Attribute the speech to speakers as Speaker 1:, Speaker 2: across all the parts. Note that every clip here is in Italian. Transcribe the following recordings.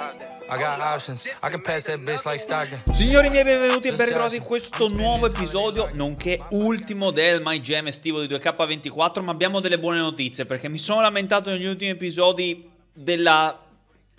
Speaker 1: Ah, Signori miei, benvenuti e ben ritrovati in questo nuovo episodio, nonché ultimo del My Jam estivo di 2K24, ma abbiamo delle buone notizie perché mi sono lamentato negli ultimi episodi della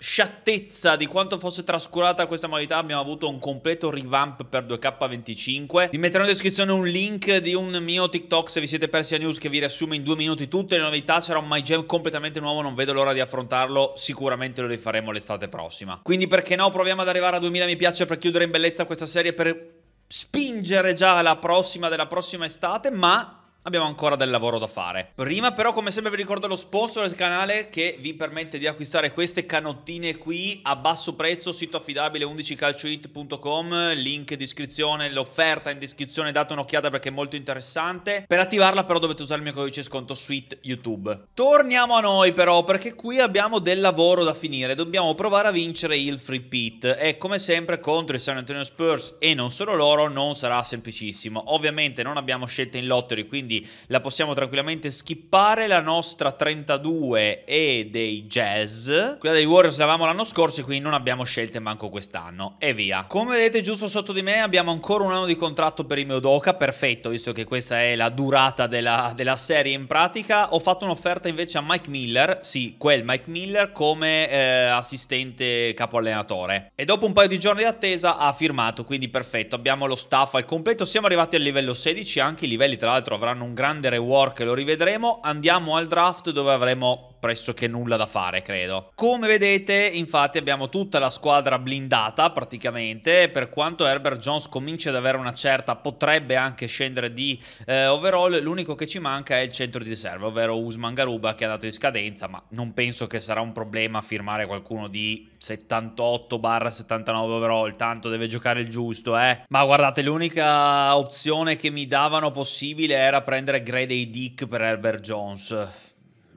Speaker 1: sciattezza di quanto fosse trascurata questa modalità abbiamo avuto un completo revamp per 2K25. Vi metterò in descrizione un link di un mio TikTok se vi siete persi la news che vi riassume in due minuti tutte le novità. Sarà un My Gem completamente nuovo, non vedo l'ora di affrontarlo. Sicuramente lo rifaremo l'estate prossima. Quindi perché no, proviamo ad arrivare a 2000 mi piace per chiudere in bellezza questa serie per spingere già alla prossima della prossima estate, ma Abbiamo ancora del lavoro da fare. Prima però come sempre vi ricordo lo sponsor del canale che vi permette di acquistare queste canottine qui a basso prezzo, sito affidabile 11calcioit.com, link in descrizione, l'offerta in descrizione, date un'occhiata perché è molto interessante. Per attivarla però dovete usare il mio codice sconto suite YouTube. Torniamo a noi però perché qui abbiamo del lavoro da finire, dobbiamo provare a vincere il free pit e come sempre contro i San Antonio Spurs e non solo loro non sarà semplicissimo. Ovviamente non abbiamo scelte in lottery quindi quindi la possiamo tranquillamente skippare. La nostra 32 e dei Jazz. Quella dei Warriors l'avevamo l'anno scorso e quindi non abbiamo scelte manco quest'anno. E via. Come vedete giusto sotto di me abbiamo ancora un anno di contratto per il mio perfetto, visto che questa è la durata della, della serie in pratica. Ho fatto un'offerta invece a Mike Miller, sì, quel Mike Miller, come eh, assistente capo allenatore. E dopo un paio di giorni di attesa ha firmato, quindi perfetto, abbiamo lo staff al completo. Siamo arrivati al livello 16, anche i livelli tra l'altro avranno faranno un grande rework e lo rivedremo. Andiamo al draft dove avremo pressoché nulla da fare, credo. Come vedete, infatti, abbiamo tutta la squadra blindata, praticamente. Per quanto Herbert Jones cominci ad avere una certa, potrebbe anche scendere di eh, overall, l'unico che ci manca è il centro di riserva, ovvero Usman Garuba, che è andato in scadenza, ma non penso che sarà un problema firmare qualcuno di 78-79 overall, tanto deve giocare il giusto, eh. Ma guardate, l'unica opzione che mi davano possibile era per prendere Grey Day Dick per Herbert Jones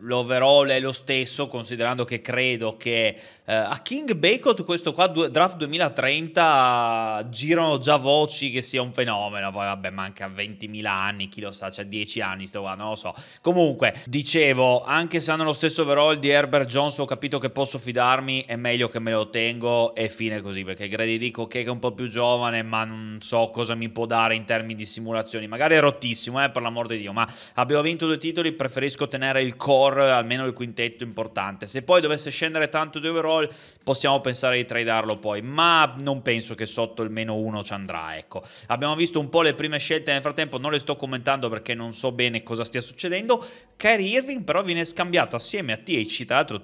Speaker 1: l'overall è lo stesso, considerando che credo che eh, a King Bacot questo qua draft 2030 girano già voci che sia un fenomeno, poi vabbè manca 20.000 anni, chi lo sa, c'è 10 anni sto qua, non lo so. Comunque, dicevo, anche se hanno lo stesso overall di Herbert Jones ho capito che posso fidarmi, è meglio che me lo tengo e fine così, perché Grady dico che è un po' più giovane, ma non so cosa mi può dare in termini di simulazioni, magari è rottissimo, eh, per l'amor di Dio, ma abbiamo vinto due titoli, preferisco tenere il core floor, almeno il quintetto importante. Se poi dovesse scendere tanto di overall, possiamo pensare di tradarlo poi, ma non penso che sotto il meno 1 ci andrà, ecco. Abbiamo visto un po' le prime scelte nel frattempo, non le sto commentando perché non so bene cosa stia succedendo. Kyrie Irving però viene scambiato assieme a THC, tra l'altro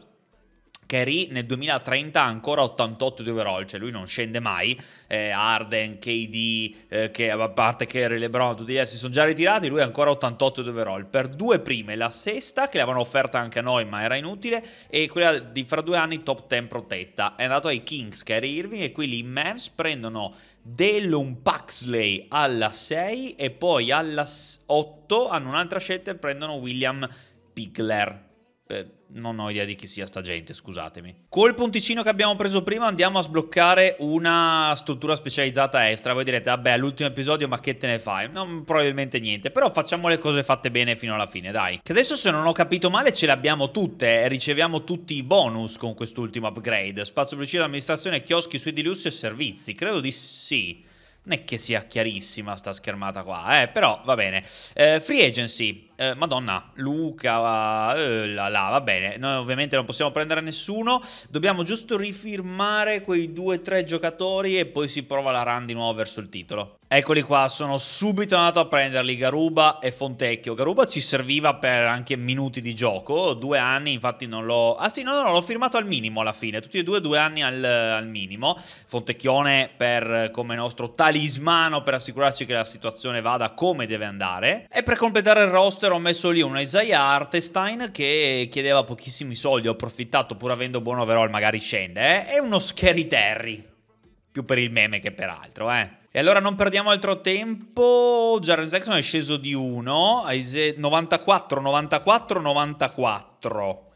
Speaker 1: Kerry nel 2030 ha ancora 88 di overall, cioè lui non scende mai, eh, Arden, KD, eh, che a parte Kerry, LeBron, tutti gli altri si sono già ritirati, lui ha ancora 88 di overall, per due prime, la sesta che l'avevano offerta anche a noi ma era inutile e quella di fra due anni top 10 protetta, è andato ai Kings Kerry Irving e qui lì i Mavs prendono Dellon Paxley alla 6 e poi alla 8 hanno un'altra scelta e prendono William Pigler eh, non ho idea di chi sia sta gente, scusatemi. Col punticino che abbiamo preso prima andiamo a sbloccare una struttura specializzata extra. Voi direte, vabbè, l'ultimo episodio, ma che te ne fai? Non probabilmente niente, però facciamo le cose fatte bene fino alla fine, dai. Che adesso, se non ho capito male, ce le abbiamo tutte e eh, riceviamo tutti i bonus con quest'ultimo upgrade. Spazio pubblicità, amministrazione, chioschi, sui di lusso e servizi. Credo di sì. Non è che sia chiarissima sta schermata qua, eh, però va bene. Eh, free agency, eh, Madonna, Luca, eh, là, là, va bene, noi ovviamente non possiamo prendere nessuno, dobbiamo giusto rifirmare quei due o tre giocatori e poi si prova la run di nuovo verso il titolo. Eccoli qua, sono subito andato a prenderli Garuba e Fontecchio. Garuba ci serviva per anche minuti di gioco, due anni infatti non l'ho... Ah sì, no, no, no l'ho firmato al minimo alla fine, tutti e due due anni al, al minimo. Fontecchione per, come nostro talismano per assicurarci che la situazione vada come deve andare. E per completare il roster Twitter ho messo lì una Isaiah Artestein che chiedeva pochissimi soldi, ho approfittato pur avendo buon overall, magari scende, eh? È uno scary Terry, più per il meme che per altro, eh. E allora non perdiamo altro tempo, Jaren Jackson è sceso di 1, 94, 94, 94.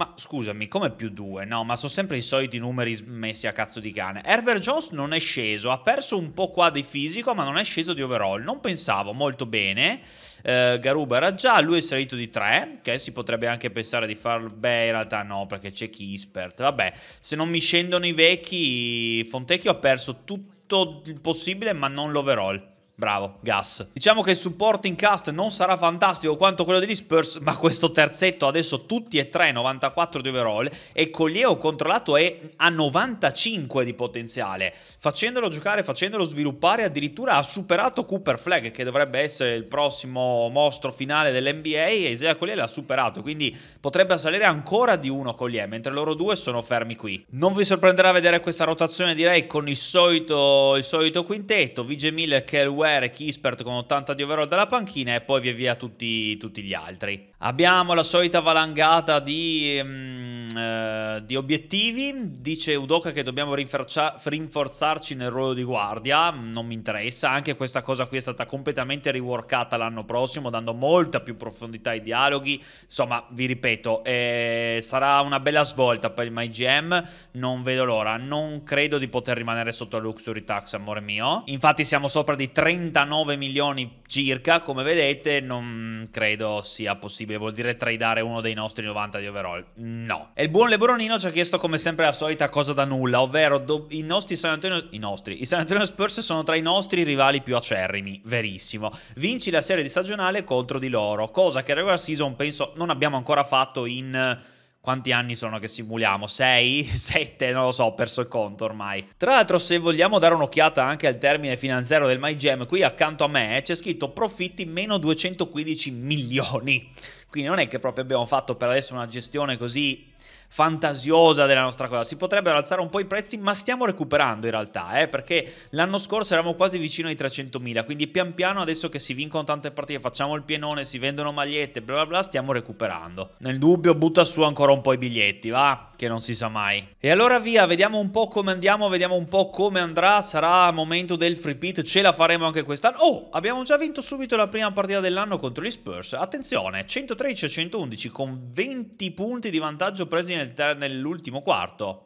Speaker 1: Ma scusami, come più due? No, ma sono sempre i soliti numeri messi a cazzo di cane. Herbert Jones non è sceso, ha perso un po' qua di fisico, ma non è sceso di overall. Non pensavo molto bene. Eh, Garuba era già, lui è salito di 3, che si potrebbe anche pensare di far... Beh, in realtà no, perché c'è Kispert. Vabbè, se non mi scendono i vecchi, Fontecchio ha perso tutto il possibile, ma non l'overall. Bravo, Gas. Diciamo che il supporting cast non sarà fantastico quanto quello degli Spurs, ma questo terzetto adesso tutti e tre 94 di overall e Collieo controllato è a 95 di potenziale. Facendolo giocare, facendolo sviluppare, addirittura ha superato Cooper Flag, che dovrebbe essere il prossimo mostro finale dell'NBA, e Isaiah Collier l'ha superato, quindi potrebbe salire ancora di uno Collier, mentre loro due sono fermi qui. Non vi sorprenderà vedere questa rotazione, direi, con il solito, il solito quintetto, Vige Miller, Kelwell, Perec, Ispert con 80 di overall dalla panchina e poi via via tutti, tutti gli altri. Abbiamo la solita valangata di, um, eh, di obiettivi, dice Udoka che dobbiamo rinforzarci nel ruolo di guardia, non mi interessa, anche questa cosa qui è stata completamente riworkata l'anno prossimo, dando molta più profondità ai dialoghi, insomma vi ripeto, eh, sarà una bella svolta per il MyGM, non vedo l'ora, non credo di poter rimanere sotto la Luxury Tax, amore mio. Infatti siamo sopra di 30 39 milioni circa, come vedete, non credo sia possibile, vuol dire tradare uno dei nostri 90 di overall, no. E il buon Lebronino ci ha chiesto come sempre la solita cosa da nulla, ovvero i nostri San Antonio, i nostri, i San Antonio Spurs sono tra i nostri rivali più acerrimi, verissimo. Vinci la serie di stagionale contro di loro, cosa che regular season penso non abbiamo ancora fatto in quanti anni sono che simuliamo? 6? 7? Non lo so, ho perso il conto ormai. Tra l'altro se vogliamo dare un'occhiata anche al termine finanziario del MyGem, qui accanto a me eh, c'è scritto profitti meno 215 milioni. Quindi non è che proprio abbiamo fatto per adesso una gestione così fantasiosa della nostra cosa. Si potrebbero alzare un po' i prezzi, ma stiamo recuperando in realtà, eh, perché l'anno scorso eravamo quasi vicino ai 300.000, quindi pian piano adesso che si vincono tante partite, facciamo il pienone, si vendono magliette, bla bla bla, stiamo recuperando. Nel dubbio butta su ancora un po' i biglietti, va, che non si sa mai. E allora via, vediamo un po' come andiamo, vediamo un po' come andrà, sarà momento del free pit, ce la faremo anche quest'anno. Oh, abbiamo già vinto subito la prima partita dell'anno contro gli Spurs. Attenzione, 113 111 con 20 punti di vantaggio presi nel ter- nell'ultimo quarto.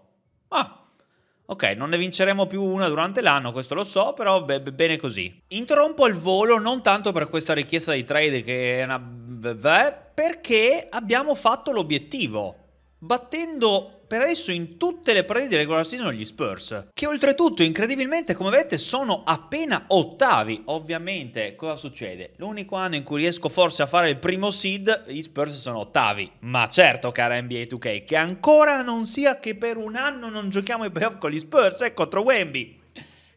Speaker 1: Ah, ok, non ne vinceremo più una durante l'anno, questo lo so, però be- bene così. Interrompo il volo non tanto per questa richiesta di trade che è una... perché abbiamo fatto l'obiettivo battendo per adesso in tutte le partite di regular season gli Spurs, che oltretutto incredibilmente come vedete sono appena ottavi. Ovviamente cosa succede? L'unico anno in cui riesco forse a fare il primo seed, gli Spurs sono ottavi. Ma certo cara NBA 2K, che ancora non sia che per un anno non giochiamo i playoff con gli Spurs e eh, contro Wemby.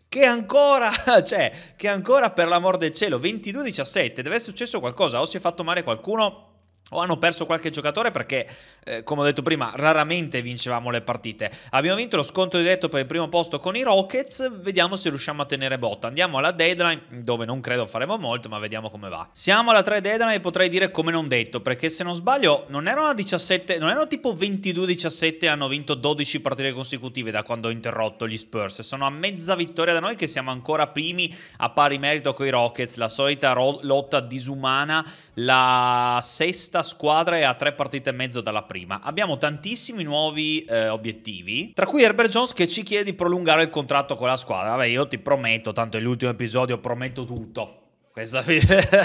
Speaker 1: Che ancora, cioè, che ancora per l'amor del cielo, 22-17, deve essere successo qualcosa, o si è fatto male qualcuno o hanno perso qualche giocatore perché, eh, come ho detto prima, raramente vincevamo le partite. Abbiamo vinto lo scontro diretto per il primo posto con i Rockets, vediamo se riusciamo a tenere botta. Andiamo alla deadline, dove non credo faremo molto, ma vediamo come va. Siamo alla 3 deadline e potrei dire come non detto, perché se non sbaglio non erano, 17, non erano tipo 22-17 hanno vinto 12 partite consecutive da quando ho interrotto gli Spurs. Sono a mezza vittoria da noi che siamo ancora primi a pari merito con i Rockets, la solita lotta disumana, la sesta questa squadra è a tre partite e mezzo dalla prima. Abbiamo tantissimi nuovi eh, obiettivi, tra cui Herbert Jones che ci chiede di prolungare il contratto con la squadra. Vabbè, io ti prometto, tanto è l'ultimo episodio, prometto tutto. Questo,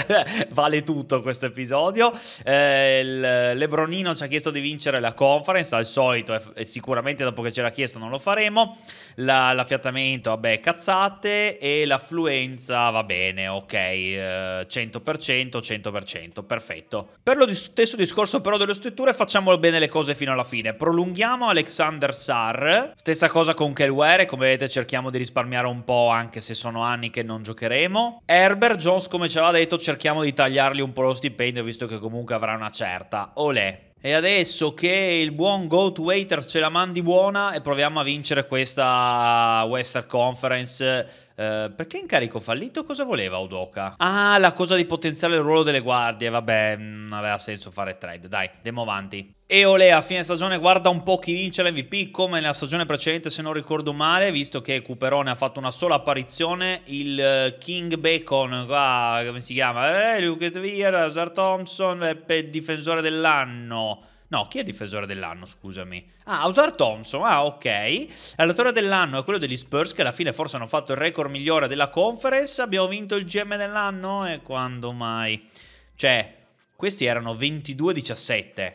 Speaker 1: vale tutto questo episodio. Eh, il Lebronino ci ha chiesto di vincere la conference, al solito, e sicuramente dopo che ce l'ha chiesto non lo faremo. La, l'affiatamento, vabbè, cazzate, e l'affluenza va bene, ok, eh, 100%, 100%, perfetto. Per lo stesso discorso però delle strutture facciamo bene le cose fino alla fine. Prolunghiamo Alexander Sar, stessa cosa con Kelwere, come vedete cerchiamo di risparmiare un po' anche se sono anni che non giocheremo. Herbert Johnson Jones, come ci aveva detto, cerchiamo di tagliargli un po' lo stipendio, visto che comunque avrà una certa. Olè. E adesso che il buon Go Waiter ce la mandi buona e proviamo a vincere questa Western Conference eh, perché incarico fallito cosa voleva Odoka? Ah, la cosa di potenziare il ruolo delle guardie. Vabbè, non mm, aveva senso fare trade. Dai, andiamo avanti. E olè, a fine stagione guarda un po' chi vince l'MVP come nella stagione precedente se non ricordo male, visto che Cuperone ha fatto una sola apparizione, il eh, King Bacon, qua, come si chiama? Eh, Luke Trier, Sar Thompson, difensore dell'anno. No, chi è difensore dell'anno, scusami? Ah, Osar Thompson, ah ok. L'allenatore dell'anno è quello degli Spurs che alla fine forse hanno fatto il record migliore della conference. Abbiamo vinto il GM dell'anno e quando mai? Cioè, questi erano 22-17,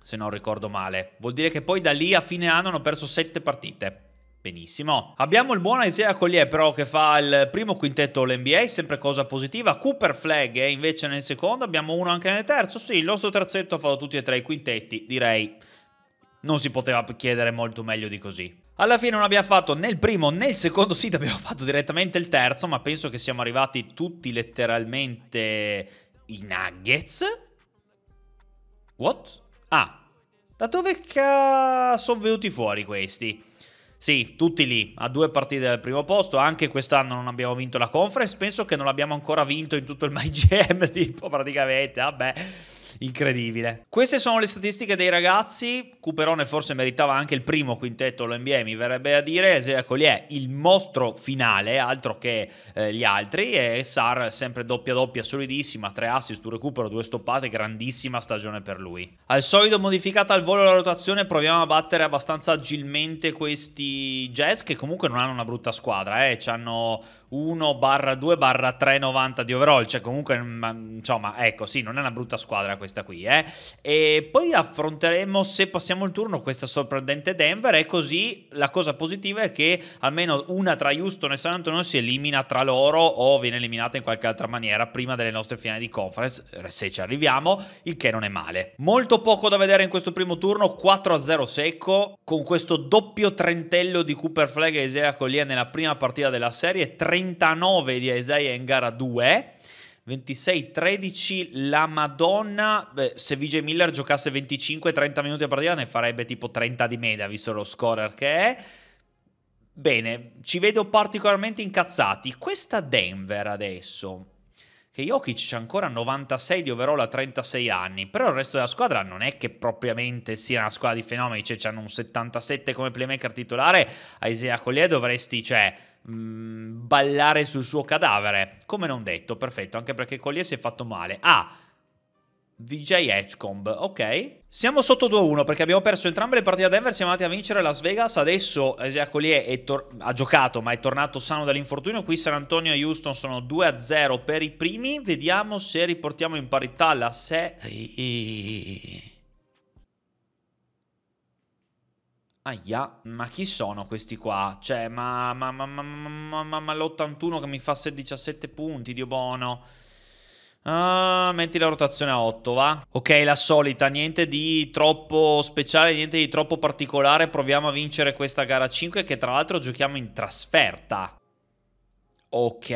Speaker 1: se non ricordo male. Vuol dire che poi da lì a fine anno hanno perso 7 partite. Benissimo. Abbiamo il buon Isaiah Collier però che fa il primo quintetto all'NBA, sempre cosa positiva. Cooper Flag è invece nel secondo, abbiamo uno anche nel terzo. Sì, il nostro terzetto ha fatto tutti e tre i quintetti, direi non si poteva chiedere molto meglio di così. Alla fine non abbiamo fatto né il primo né il secondo seed, abbiamo fatto direttamente il terzo, ma penso che siamo arrivati tutti letteralmente i Nuggets. What? Ah, da dove sono venuti fuori questi? Sì, tutti lì, a due partite dal primo posto, anche quest'anno non abbiamo vinto la conference, penso che non l'abbiamo ancora vinto in tutto il MyGM, tipo praticamente, vabbè incredibile. Queste sono le statistiche dei ragazzi. Cuperone forse meritava anche il primo quintetto all'NBA, mi verrebbe a dire. Zea è il mostro finale, altro che eh, gli altri. E Sar sempre doppia doppia solidissima, tre assist, un recupero, due stoppate, grandissima stagione per lui. Al solito modificata al volo la rotazione, proviamo a battere abbastanza agilmente questi Jazz che comunque non hanno una brutta squadra, eh. hanno 1 barra 2 barra 3,90 di overall, cioè comunque mm, insomma ecco sì, non è una brutta squadra questa questa qui. Eh? E poi affronteremo, se passiamo il turno, questa sorprendente Denver e così la cosa positiva è che almeno una tra Houston e San Antonio si elimina tra loro o viene eliminata in qualche altra maniera prima delle nostre finali di conference, eh, se ci arriviamo, il che non è male. Molto poco da vedere in questo primo turno, 4-0 secco, con questo doppio trentello di Cooper Flag e Isaiah Collier nella prima partita della serie, 39 di Isaiah in gara 2. 26-13 la Madonna, beh, se VJ Miller giocasse 25-30 minuti a partita ne farebbe tipo 30 di media, visto lo scorer che è. Bene, ci vedo particolarmente incazzati. Questa Denver adesso, che Jokic c'ha ancora 96 di overall a 36 anni, però il resto della squadra non è che propriamente sia una squadra di fenomeni, cioè hanno un 77 come playmaker titolare, a Isaiah Collier dovresti, cioè mh, mm, ballare sul suo cadavere. Come non detto, perfetto, anche perché Collier si è fatto male. Ah, VJ Edgecomb, ok. Siamo sotto 2-1 perché abbiamo perso entrambe le partite a Denver, siamo andati a vincere Las Vegas, adesso Isaiah Collier ha giocato ma è tornato sano dall'infortunio, qui San Antonio e Houston sono 2-0 per i primi, vediamo se riportiamo in parità la 6... Aia, ma chi sono questi qua? Cioè, ma, ma, ma, ma l'81 che mi fa 17 punti, Dio buono. Ah, metti la rotazione a 8, va? Ok, la solita, niente di troppo speciale, niente di troppo particolare. Proviamo a vincere questa gara 5 che tra l'altro giochiamo in trasferta. Ok,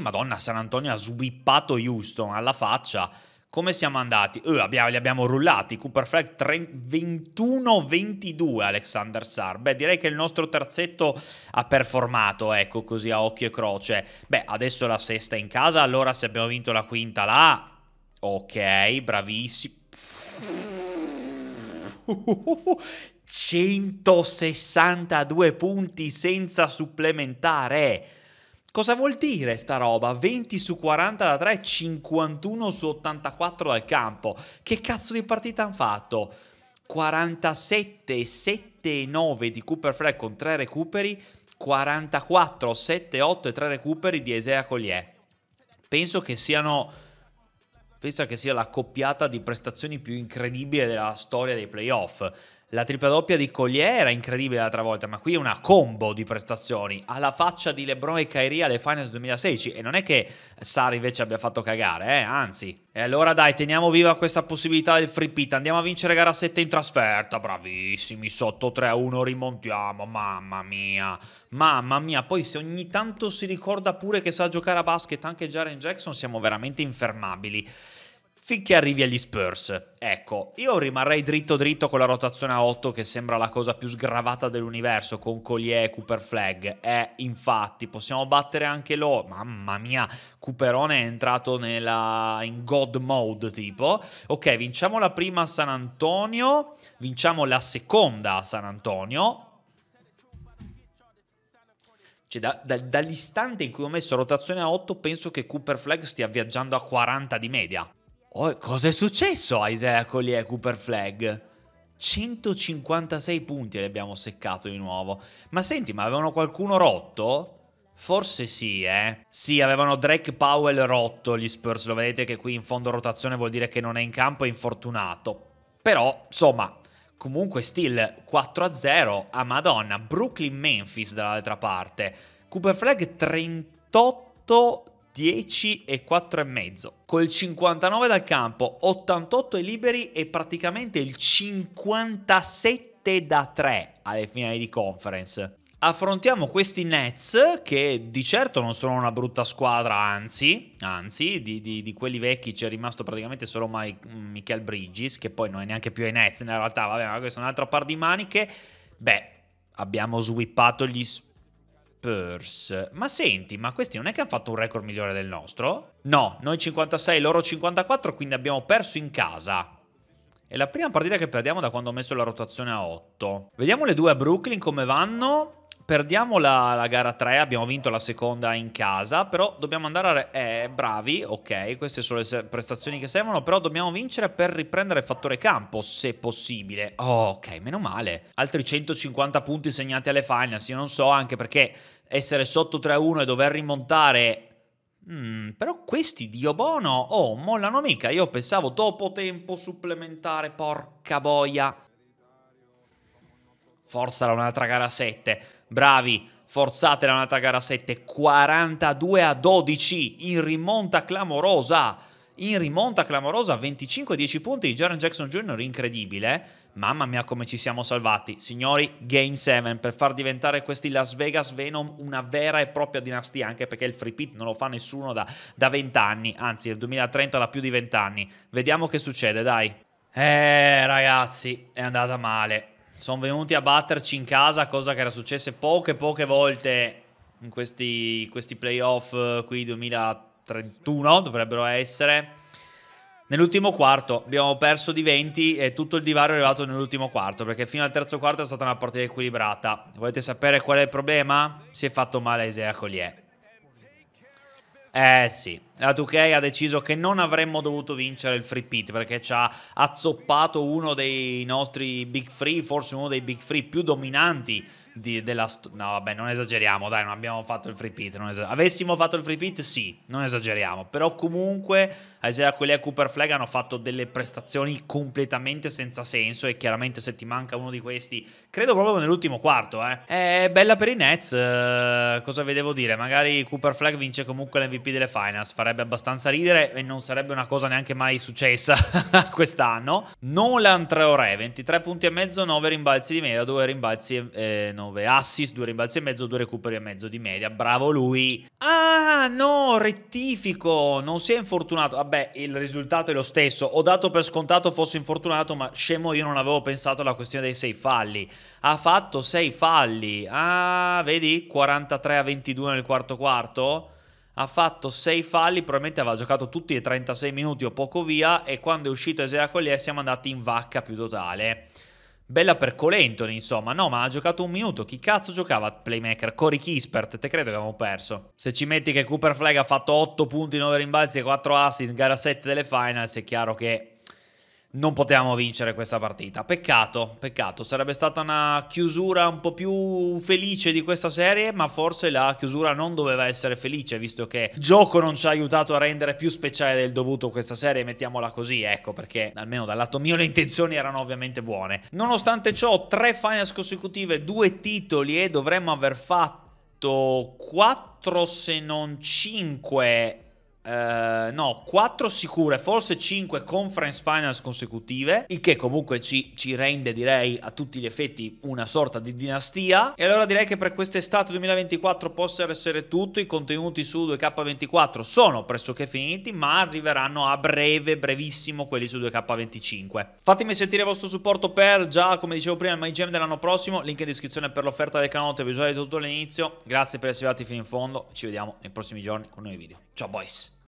Speaker 1: madonna, San Antonio ha swippato Houston alla faccia. Come siamo andati? Uh, eh, abbiamo, li abbiamo rullati. Cooper Flag 21-22 Alexander Sar. Beh, direi che il nostro terzetto ha performato, ecco, così a occhio e croce. Beh, adesso la sesta in casa, allora se abbiamo vinto la quinta là... Ok, bravissimo. 162 punti senza supplementare. Cosa vuol dire sta roba? 20 su 40 da 3, 51 su 84 dal campo. Che cazzo di partita hanno fatto? 47 7 9 di Cooper Flag con 3 recuperi, 44 7 8 e 3 recuperi di Ezea Collier. Penso che siano penso che sia la coppiata di prestazioni più incredibile della storia dei playoff. La tripla doppia di Collier era incredibile l'altra volta, ma qui è una combo di prestazioni. Alla faccia di LeBron e Kyrie alle Finals 2016. E non è che Sari invece abbia fatto cagare, eh? anzi. E allora dai, teniamo viva questa possibilità del free pit. Andiamo a vincere gara 7 in trasferta. Bravissimi, sotto 3-1 a rimontiamo. Mamma mia. Mamma mia. Poi se ogni tanto si ricorda pure che sa giocare a basket anche Jaren Jackson, siamo veramente infermabili finché arrivi agli Spurs. Ecco, io rimarrei dritto dritto con la rotazione a 8 che sembra la cosa più sgravata dell'universo con Collier e Cooper Flag. E eh, infatti possiamo battere anche lo. Mamma mia, Cooperone è entrato nella... in god mode tipo. Ok, vinciamo la prima a San Antonio, vinciamo la seconda a San Antonio. Cioè, da, da, dall'istante in cui ho messo rotazione a 8, penso che Cooper Flag stia viaggiando a 40 di media. Oh, cosa è successo a Isaiah Collier Cooper Flag? 156 punti li abbiamo seccato di nuovo. Ma senti, ma avevano qualcuno rotto? Forse sì, eh. Sì, avevano Drake Powell rotto gli Spurs, lo vedete che qui in fondo rotazione vuol dire che non è in campo, è infortunato. Però, insomma, comunque still 4-0 a Madonna. Brooklyn-Memphis dall'altra parte. Cooper Flag 38 10 e 4 e mezzo. Col 59 dal campo, 88 ai liberi e praticamente il 57 da 3 alle finali di conference. Affrontiamo questi Nets che di certo non sono una brutta squadra, anzi, anzi di, di, di quelli vecchi c'è rimasto praticamente solo Mike, Michael Bridges, che poi non è neanche più ai Nets in realtà, vabbè, ma questa è un'altra par di maniche. Beh, abbiamo sweepato gli, Spurs. Ma senti, ma questi non è che hanno fatto un record migliore del nostro? No, noi 56, loro 54, quindi abbiamo perso in casa. È la prima partita che perdiamo da quando ho messo la rotazione a 8. Vediamo le due a Brooklyn come vanno perdiamo la, la, gara 3, abbiamo vinto la seconda in casa, però dobbiamo andare... A, eh, bravi, ok, queste sono le prestazioni che servono, però dobbiamo vincere per riprendere il fattore campo, se possibile. Oh, ok, meno male. Altri 150 punti segnati alle finals, io non so, anche perché essere sotto 3-1 e dover rimontare Mm, però questi, Dio buono, oh, mollano mica. Io pensavo dopo tempo supplementare, porca boia. Forza un'altra gara 7 bravi, forzate la nata gara 7, 42 a 12, in rimonta clamorosa, in rimonta clamorosa, 25-10 punti di Jaron Jackson Jr., incredibile, mamma mia come ci siamo salvati, signori, Game 7, per far diventare questi Las Vegas Venom una vera e propria dinastia, anche perché il free pit non lo fa nessuno da, da 20 anni, anzi il 2030 da più di 20 anni, vediamo che succede, dai. Eh ragazzi, è andata male, sono venuti a batterci in casa, cosa che era successa poche poche volte in questi, questi playoff eh, qui 2031 dovrebbero essere. Nell'ultimo quarto abbiamo perso di 20 e tutto il divario è arrivato nell'ultimo quarto perché fino al terzo quarto è stata una partita equilibrata. Volete sapere qual è il problema? Si è fatto male a Isaiah Collier. Eh sì, la 2K ha deciso che non avremmo dovuto vincere il free pit perché ci ha azzoppato uno dei nostri big free, forse uno dei big free più dominanti di, della storia. No, vabbè, non esageriamo, dai, non abbiamo fatto il free pit. Esager- Avessimo fatto il free pit, sì, non esageriamo. Però comunque, Isaiah Quelli a Cooper Flag hanno fatto delle prestazioni completamente senza senso e chiaramente se ti manca uno di questi, credo proprio nell'ultimo quarto, eh. È bella per i Nets, eh, cosa vi devo dire? Magari Cooper Flag vince comunque l'MVP delle finals, farà farebbe abbastanza ridere e non sarebbe una cosa neanche mai successa quest'anno. Nolan 3 23 punti e mezzo, 9 rimbalzi di media, 2 rimbalzi, eh, 9 assist, 2 rimbalzi e mezzo, 2 recuperi e mezzo di media. Bravo lui. Ah no, rettifico, non si è infortunato. Vabbè, il risultato è lo stesso. Ho dato per scontato fosse infortunato, ma scemo io non avevo pensato alla questione dei 6 falli. Ha fatto 6 falli. Ah, vedi? 43 a 22 nel quarto quarto ha fatto 6 falli, probabilmente aveva giocato tutti e 36 minuti o poco via e quando è uscito Isaiah Collier siamo andati in vacca più totale. Bella per Colenton, insomma, no, ma ha giocato un minuto. Chi cazzo giocava playmaker? Cory Kispert, te credo che abbiamo perso. Se ci metti che Cooper Flag ha fatto 8 punti, 9 rimbalzi e 4 assist in gara 7 delle finals, è chiaro che non potevamo vincere questa partita. Peccato, peccato, sarebbe stata una chiusura un po' più felice di questa serie, ma forse la chiusura non doveva essere felice, visto che gioco non ci ha aiutato a rendere più speciale del dovuto questa serie, mettiamola così, ecco, perché almeno dal lato mio le intenzioni erano ovviamente buone. Nonostante ciò, tre finals consecutive, due titoli e dovremmo aver fatto quattro se non cinque eh, no, 4 sicure, forse 5 conference finals consecutive, il che comunque ci, ci, rende, direi, a tutti gli effetti una sorta di dinastia. E allora direi che per quest'estate 2024 possa essere tutto. I contenuti su 2K24 sono pressoché finiti, ma arriveranno a breve, brevissimo, quelli su 2K25. Fatemi sentire il vostro supporto per già, come dicevo prima, il MyGem dell'anno prossimo. Link in descrizione per l'offerta del canale, detto tutto all'inizio. Grazie per essere arrivati fino in fondo. Ci vediamo nei prossimi giorni con nuovi video. Ciao boys!